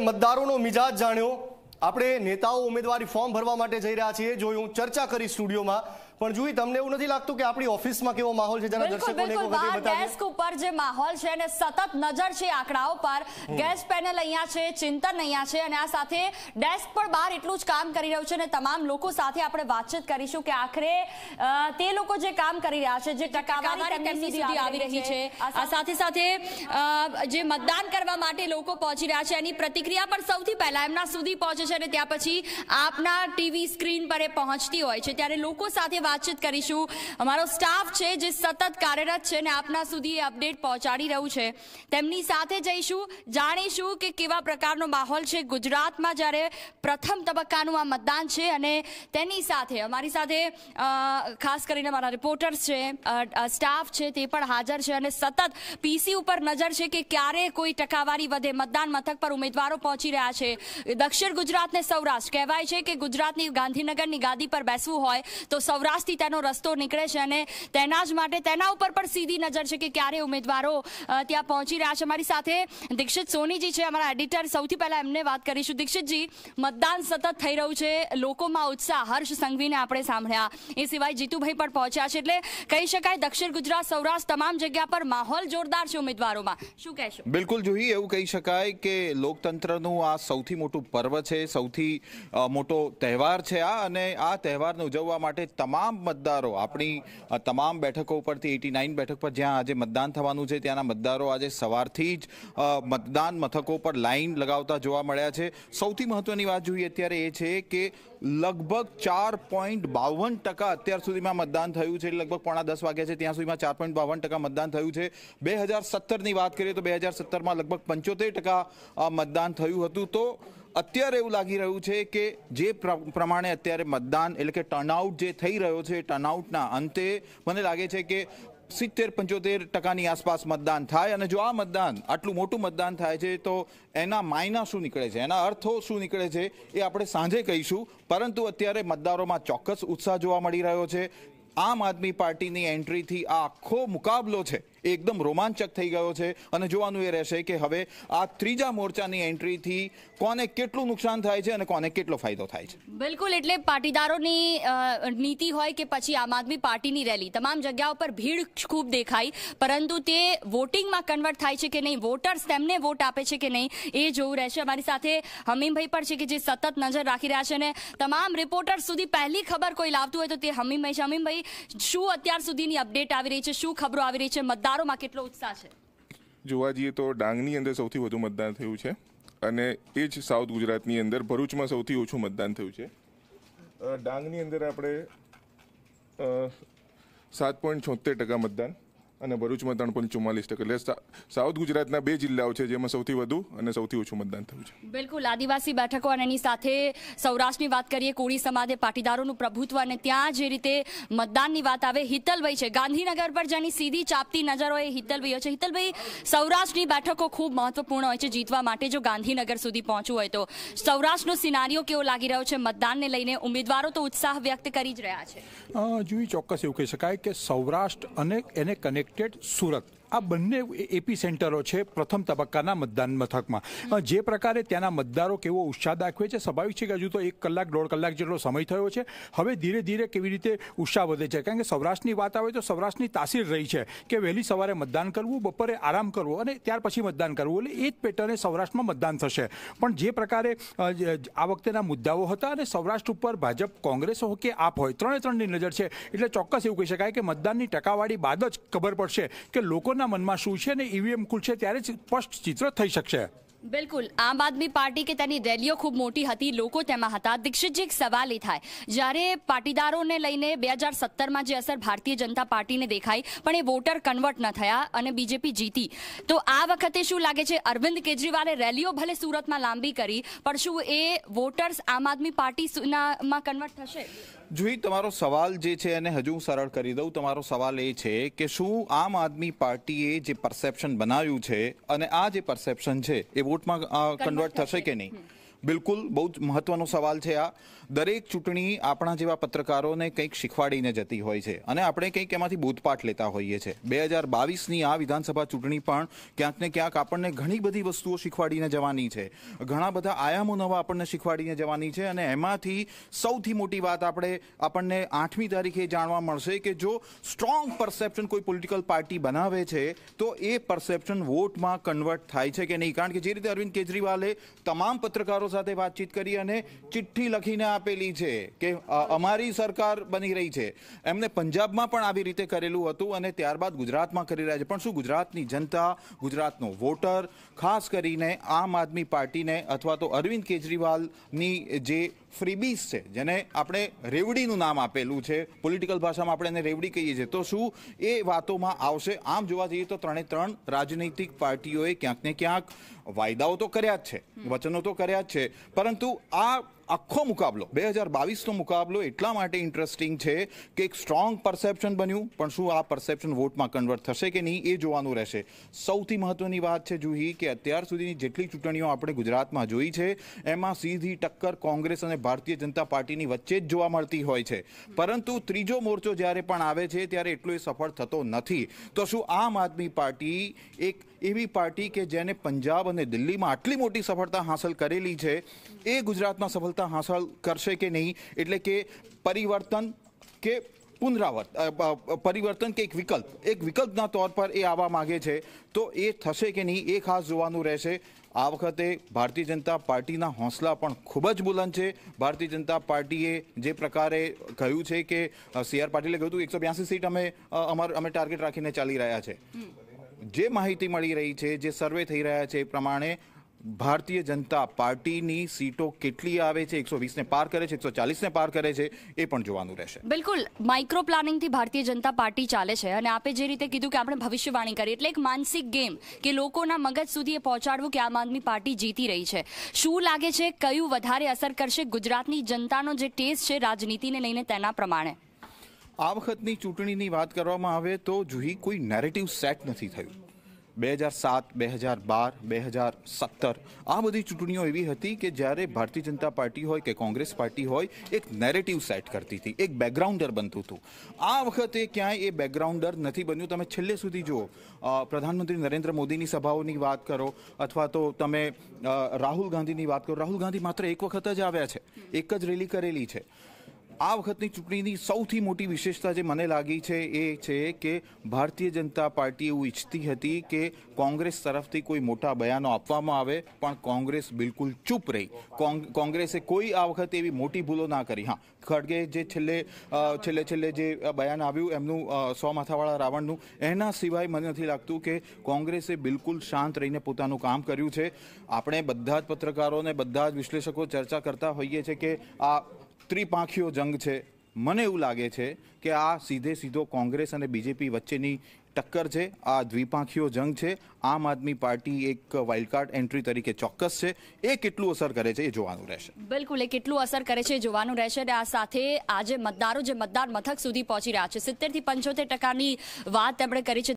મતદારોનો મિજાજ જાણ્યો આપણે નેતાઓ ઉમેદવારી ફોર્મ ભરવા માટે જઈ રહ્યા છીએ જોયું ચર્ચા કરી સ્ટુડિયોમાં પણ જુઈ તમને એવું નથી લાગતું કે આપણી ઓફિસમાં કેવો માહોલ છે જરા દર્શકોને એક વખત ડેસ્ક ઉપર જે માહોલ છે અને સતત નજર છે આંકડાઓ પર ગેસ પેનલ અહીંયા છે ચિંતન અહીંયા છે અને આ સાથે ડેસ્ક પર બહાર એટલું જ કામ કરી રહ્યું છે અને તમામ લોકો સાથે આપણે વાતચીત કરીશું કે આખરે તે લોકો જે કામ કરી રહ્યા છે જે ટકાવારી આવી રહી છે આ સાથે સાથે જે મતદાન કરવા માટે લોકો પહોંચી રહ્યા છે એની પ્રતિક્રિયા પણ સૌથી પહેલા એમના સુધી પહોંચે છે અને ત્યાં પછી આપના ટીવી સ્ક્રીન પર એ પહોંચતી હોય છે ત્યારે લોકો સાથે વાત વાતચીત કરીશું અમારો સ્ટાફ છે જે સતત કાર્યરત છે અને આપના સુધી એ અપડેટ પહોંચાડી રહ્યું છે તેમની સાથે જઈશું જાણીશું કે કેવા પ્રકારનો માહોલ છે ગુજરાતમાં જ્યારે પ્રથમ તબક્કાનું આ મતદાન છે અને તેની સાથે અમારી સાથે ખાસ કરીને મારા રિપોર્ટર્સ છે સ્ટાફ છે તે પણ હાજર છે અને સતત પીસી ઉપર નજર છે કે ક્યારે કોઈ ટકાવારી વધે મતદાન મથક પર ઉમેદવારો પહોંચી રહ્યા છે દક્ષિણ ગુજરાતને સૌરાષ્ટ્ર કહેવાય છે કે ગુજરાતની ગાંધીનગરની ગાદી પર બેસવું હોય તો સૌરાષ્ટ્ર વિકાસથી તેનો રસ્તો નીકળે છે અને તેના જ માટે તેના ઉપર પણ સીધી નજર છે કે ક્યારે ઉમેદવારો ત્યાં પહોંચી રહ્યા છે અમારી સાથે દીક્ષિત સોનીજી છે અમારા એડિટર સૌથી પહેલા એમને વાત કરીશું દીક્ષિતજી મતદાન સતત થઈ રહ્યું છે લોકોમાં ઉત્સાહ હર્ષ સંઘવીને આપણે સાંભળ્યા એ સિવાય જીતુભાઈ પણ પહોંચ્યા છે એટલે કહી શકાય દક્ષિણ ગુજરાત સૌરાષ્ટ્ર તમામ જગ્યા પર માહોલ જોરદાર છે ઉમેદવારોમાં શું કહેશો બિલકુલ જોઈએ એવું કહી શકાય કે લોકતંત્રનું આ સૌથી મોટું પર્વ છે સૌથી મોટો તહેવાર છે આ અને આ તહેવારને ઉજવવા માટે તમામ તમામ મતદારો આપણી તમામ બેઠકો ઉપરથી એટી નાઇન બેઠક પર જ્યાં આજે મતદાન થવાનું છે ત્યાંના મતદારો આજે સવારથી જ મતદાન મથકો પર લાઇન લગાવતા જોવા મળ્યા છે સૌથી મહત્વની વાત જોઈએ અત્યારે એ છે કે લગભગ ચાર પોઈન્ટ બાવન ટકા અત્યાર સુધીમાં મતદાન થયું છે લગભગ પોણા દસ વાગ્યા છે ત્યાં સુધીમાં ચાર પોઈન્ટ બાવન ટકા મતદાન થયું છે બે હજાર સત્તરની વાત કરીએ તો બે હજાર સત્તરમાં લગભગ પંચોતેર ટકા મતદાન થયું હતું તો અત્યારે એવું લાગી રહ્યું છે કે જે પ્રમાણે અત્યારે મતદાન એટલે કે ટર્નઆઉટ જે થઈ રહ્યો છે ટર્નઆઉટના અંતે મને લાગે છે કે સિત્તેર પંચોતેર ટકાની આસપાસ મતદાન થાય અને જો આ મતદાન આટલું મોટું મતદાન થાય છે તો એના માયના શું નીકળે છે એના અર્થો શું નીકળે છે એ આપણે સાંજે કહીશું પરંતુ અત્યારે મતદારોમાં ચોક્કસ ઉત્સાહ જોવા મળી રહ્યો છે આમ આદમી પાર્ટીની એન્ટ્રીથી આ આખો મુકાબલો છે એકદમ રોમાંચક થઈ ગયો છે અને જોવાનું એ રહેશે કે હવે આ ત્રીજા મોરચાની એન્ટ્રીથી કોને કેટલું નુકસાન થાય છે અને કોને કેટલો ફાયદો થાય છે બિલકુલ એટલે પાટીદારોની નીતિ હોય કે પછી આમ આદમી પાર્ટીની રેલી તમામ જગ્યાઓ પર ભીડ ખૂબ દેખાઈ પરંતુ તે વોટિંગમાં કન્વર્ટ થાય છે કે નહીં વોટર્સ તેમને વોટ આપે છે કે નહીં એ જોવું રહેશે અમારી સાથે હમીમભાઈ પણ છે કે જે સતત નજર રાખી રહ્યા છે અને તમામ રિપોર્ટર્સ સુધી પહેલી ખબર કોઈ લાવતું હોય તો તે હમીમભાઈ હમીમભાઈ શું અત્યાર સુધીની અપડેટ આવી રહી છે શું ખબરો આવી રહી છે મતદાર મતદારોમાં કેટલો ઉત્સાહ છે જોવા જઈએ તો ડાંગની અંદર સૌથી વધુ મતદાન થયું છે અને એ જ સાઉથ ગુજરાતની અંદર ભરૂચમાં સૌથી ઓછું મતદાન થયું છે ડાંગની અંદર આપણે સાત પોઈન્ટ છોતેર ટકા મતદાન અને ભરૂચમાં ત્રણ પોઈન્ટ ચુમ્માલીસ ટકા એટલે સાઉથ ગુજરાતના બે જિલ્લાઓ છે જેમાં સૌથી વધુ અને સૌથી ઓછું મતદાન થયું છે બિલકુલ આદિવાસી બેઠકો અને એની સાથે સૌરાષ્ટ્રની વાત કરીએ કોળી સમાજે પાટીદારોનું પ્રભુત્વ અને ત્યાં જે રીતે મતદાનની વાત આવે હિતલભાઈ છે ગાંધીનગર પર જેની સીધી ચાપતી નજરો એ હિતલભાઈઓ છે હિતલભાઈ સૌરાષ્ટ્રની બેઠકો ખૂબ મહત્વપૂર્ણ હોય છે જીતવા માટે જો ગાંધીનગર સુધી પહોંચવું હોય તો સૌરાષ્ટ્રનો સિનારીઓ કેવો લાગી રહ્યો છે મતદાનને લઈને ઉમેદવારો તો ઉત્સાહ વ્યક્ત કરી જ રહ્યા છે જોઈ ચોક્કસ એવું કહી શકાય કે સૌરાષ્ટ્ર અને એને કનેક્ટ ટેટ સુરત આ બંને એપી સેન્ટરો છે પ્રથમ તબક્કાના મતદાન મથકમાં જે પ્રકારે ત્યાંના મતદારો કેવો ઉત્સાહ દાખવે છે સ્વાભાવિક છે કે હજુ તો એક કલાક દોઢ કલાક જેટલો સમય થયો છે હવે ધીરે ધીરે કેવી રીતે ઉત્સાહ વધે છે કારણ કે સૌરાષ્ટ્રની વાત આવે તો સૌરાષ્ટ્રની તાસીર રહી છે કે વહેલી સવારે મતદાન કરવું બપોરે આરામ કરવો અને ત્યાર પછી મતદાન કરવું એટલે એ જ પેટર્ને સૌરાષ્ટ્રમાં મતદાન થશે પણ જે પ્રકારે આ વખતેના મુદ્દાઓ હતા અને સૌરાષ્ટ્ર ઉપર ભાજપ કોંગ્રેસ હોય કે આપ હોય ત્રણે ત્રણની નજર છે એટલે ચોક્કસ એવું કહી શકાય કે મતદાનની ટકાવાળી બાદ જ ખબર પડશે કે લોકોના મનમાં શું છે અને ઈવીએમ ખુલશે ત્યારે જ સ્પષ્ટ ચિત્ર થઈ શકશે બિલકુલ આમ આદમી પાર્ટી કે તેની રેલીઓ ખૂબ મોટી હતી લોકો તેમાં હતા દીક્ષિતજી એક સવાલ એ થાય જ્યારે પાટીદારોને લઈને બે હજાર સત્તરમાં જે અસર ભારતીય જનતા પાર્ટીને દેખાઈ પણ એ વોટર કન્વર્ટ ન થયા અને બીજેપી જીતી તો આ વખતે શું લાગે છે અરવિંદ કેજરીવાલે રેલીઓ ભલે સુરતમાં લાંબી કરી પણ શું એ વોટર્સ આમ આદમી પાર્ટીમાં કન્વર્ટ થશે જોઈ તમારો સવાલ જે છે એને હજુ સરળ કરી દઉં તમારો સવાલ એ છે કે શું આમ આદમી પાર્ટીએ જે પરસેપ્શન બનાવ્યું છે અને આ જે પરસેપ્શન છે એ વોટમાં કન્વર્ટ થશે કે નહીં બિલકુલ બહુ જ મહત્વનો સવાલ છે આ દરેક ચૂંટણી આપણા જેવા પત્રકારોને કંઈક શીખવાડીને જતી હોય છે અને આપણે કંઈક એમાંથી બોધપાઠ લેતા હોઈએ છીએ બે હજાર બાવીસની આ વિધાનસભા ચૂંટણી પણ ક્યાંક ને ક્યાંક આપણને ઘણી બધી વસ્તુઓ શીખવાડીને જવાની છે ઘણા બધા આયામો નવા આપણને શીખવાડીને જવાની છે અને એમાંથી સૌથી મોટી વાત આપણે આપણને આઠમી તારીખે જાણવા મળશે કે જો સ્ટ્રોંગ પરસેપ્શન કોઈ પોલિટિકલ પાર્ટી બનાવે છે તો એ પરસેપ્શન વોટમાં કન્વર્ટ થાય છે કે નહીં કારણ કે જે રીતે અરવિંદ કેજરીવાલે તમામ પત્રકારો સાથે વાતચીત કરી અને ચિઠ્ઠી લખીને આપેલી છે કે અમારી સરકાર બની રહી છે એમને પંજાબમાં પણ આવી રીતે કરેલું હતું અને ત્યારબાદ ગુજરાતમાં કરી રહ્યા છે પણ શું ગુજરાતની જનતા ગુજરાતનો વોટર ખાસ કરીને આમ આદમી પાર્ટીને અથવા તો અરવિંદ કેજરીવાલની જે ફ્રીબીસ છે જેને આપણે રેવડીનું નામ આપેલું છે પોલિટિકલ ભાષામાં આપણે એને રેવડી કહીએ છીએ તો શું એ વાતોમાં આવશે આમ જોવા જઈએ તો ત્રણે ત્રણ રાજનૈતિક પાર્ટીઓએ ક્યાંક ને ક્યાંક વાયદાઓ તો કર્યા જ છે વચનો તો કર્યા જ છે પરંતુ આ આખો મુકાબલો બે હજાર બાવીસનો મુકાબલો એટલા માટે ઇન્ટરેસ્ટિંગ છે કે એક સ્ટ્રોંગ પરસેપ્શન બન્યું પણ શું આ પરસેપ્શન વોટમાં કન્વર્ટ થશે કે નહીં એ જોવાનું રહેશે સૌથી મહત્વની વાત છે જુહી કે અત્યાર સુધીની જેટલી ચૂંટણીઓ આપણે ગુજરાતમાં જોઈ છે એમાં સીધી ટક્કર કોંગ્રેસ અને ભારતીય જનતા પાર્ટીની વચ્ચે જ જોવા મળતી હોય છે પરંતુ ત્રીજો મોરચો જ્યારે પણ આવે છે ત્યારે એટલો એ સફળ થતો નથી તો શું આમ આદમી પાર્ટી એક એવી પાર્ટી કે જેને પંજાબ અને દિલ્હીમાં આટલી મોટી સફળતા હાંસલ કરેલી છે એ ગુજરાતમાં સફળતા હાંસલ કરશે કે નહીં એટલે કે પરિવર્તન કે પુનરાવર્ત પરિવર્તન કે એક વિકલ્પ એક વિકલ્પના તોર પર એ આવવા માગે છે તો એ થશે કે નહીં એ ખાસ જોવાનું રહેશે આ વખતે ભારતીય જનતા પાર્ટીના હોંસલા પણ ખૂબ જ બુલંદ છે ભારતીય જનતા પાર્ટીએ જે પ્રકારે કહ્યું છે કે સી આર પાટીલે કહ્યું હતું એકસો બ્યાસી સીટ અમે અમાર અમે ટાર્ગેટ રાખીને ચાલી રહ્યા છે જે માહિતી મળી રહી છે જે સર્વે થઈ રહ્યા છે એ પ્રમાણે ભારતીય જનતા પાર્ટીની સીટો કેટલી આવે છે એકસો વીસને પાર કરે છે એકસો ચાલીસને પાર કરે છે એ પણ જોવાનું રહેશે બિલકુલ માઇક્રો પ્લાનિંગથી ભારતીય જનતા પાર્ટી ચાલે છે અને આપે જે રીતે કીધું કે આપણે ભવિષ્યવાણી કરીએ એટલે એક માનસિક ગેમ કે લોકોના મગજ સુધી એ પહોંચાડવું કે આમ આદમી પાર્ટી જીતી રહી છે શું લાગે છે કયું વધારે અસર કરશે ગુજરાતની જનતાનો જે ટેસ્ટ છે રાજનીતિને લઈને તેના પ્રમાણે આ વખતની ચૂંટણીની વાત કરવામાં આવે તો જુહી કોઈ નેરેટિવ સેટ નથી થયું બે હજાર સાત બે હજાર બાર બે હજાર સત્તર આ બધી ચૂંટણીઓ એવી હતી કે જ્યારે ભારતીય જનતા પાર્ટી હોય કે કોંગ્રેસ પાર્ટી હોય એક નેરેટિવ સેટ કરતી હતી એક બેકગ્રાઉન્ડર બનતું હતું આ વખતે ક્યાંય એ બેકગ્રાઉન્ડર નથી બન્યું તમે છેલ્લે સુધી જુઓ પ્રધાનમંત્રી નરેન્દ્ર મોદીની સભાઓની વાત કરો અથવા તો તમે રાહુલ ગાંધીની વાત કરો રાહુલ ગાંધી માત્ર એક વખત જ આવ્યા છે એક જ રેલી કરેલી છે આ વખતની ચૂંટણીની સૌથી મોટી વિશેષતા જે મને લાગી છે એ છે કે ભારતીય જનતા પાર્ટી એવું ઈચ્છતી હતી કે કોંગ્રેસ તરફથી કોઈ મોટા બયાનો આપવામાં આવે પણ કોંગ્રેસ બિલકુલ ચૂપ રહી કોંગ્રેસે કોઈ આ વખતે એવી મોટી ભૂલો ના કરી હા ખડગે જે છેલ્લે છેલ્લે છેલ્લે જે બયાન આવ્યું એમનું સો માથાવાળા રાવણનું એના સિવાય મને નથી લાગતું કે કોંગ્રેસે બિલકુલ શાંત રહીને પોતાનું કામ કર્યું છે આપણે બધા જ પત્રકારોને બધા જ વિશ્લેષકો ચર્ચા કરતા હોઈએ છીએ કે આ ત્રિપાંખીઓ જંગ છે મને એવું લાગે છે કે આ સીધે સીધો કોંગ્રેસ અને બીજેપી વચ્ચેની ટક્કર છે આ દ્વિપાંખીઓ જંગ છે આમ આદમી પાર્ટી એક વાઇલ્ડકાર્ડ એન્ટ્રી તરીકે ચોક્કસ છે એ કેટલું અસર કરે છે એ જોવાનું રહેશે બિલકુલ એ કેટલું અસર કરે છે જોવાનું રહેશે અને આ સાથે આજે મતદારો જે મતદાર મથક સુધી પહોંચી રહ્યા છે સિત્તેરથી પંચોતેર ટકાની વાત તેમણે કરી છે